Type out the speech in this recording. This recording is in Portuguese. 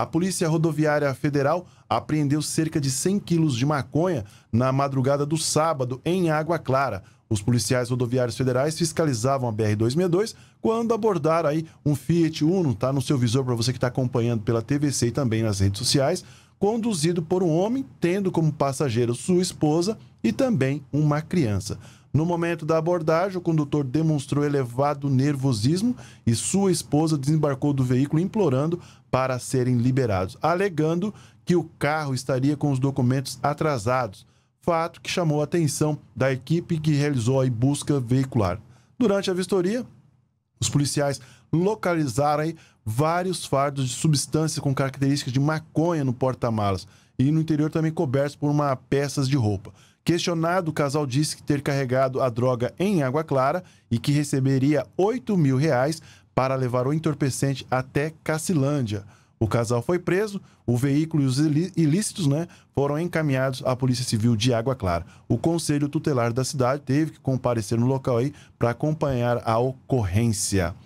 A Polícia Rodoviária Federal apreendeu cerca de 100 quilos de maconha na madrugada do sábado em Água Clara. Os policiais rodoviários federais fiscalizavam a BR-262 quando abordaram aí um Fiat Uno, tá no seu visor para você que está acompanhando pela TVC e também nas redes sociais conduzido por um homem, tendo como passageiro sua esposa e também uma criança. No momento da abordagem, o condutor demonstrou elevado nervosismo e sua esposa desembarcou do veículo implorando para serem liberados, alegando que o carro estaria com os documentos atrasados, fato que chamou a atenção da equipe que realizou a busca veicular. Durante a vistoria, os policiais localizaram aí vários fardos de substância com características de maconha no porta-malas e no interior também cobertos por uma peças de roupa. Questionado, o casal disse que ter carregado a droga em água clara e que receberia 8 mil reais para levar o entorpecente até Cacilândia. O casal foi preso, o veículo e os ilícitos né, foram encaminhados à Polícia Civil de Água Clara. O Conselho Tutelar da cidade teve que comparecer no local aí para acompanhar a ocorrência.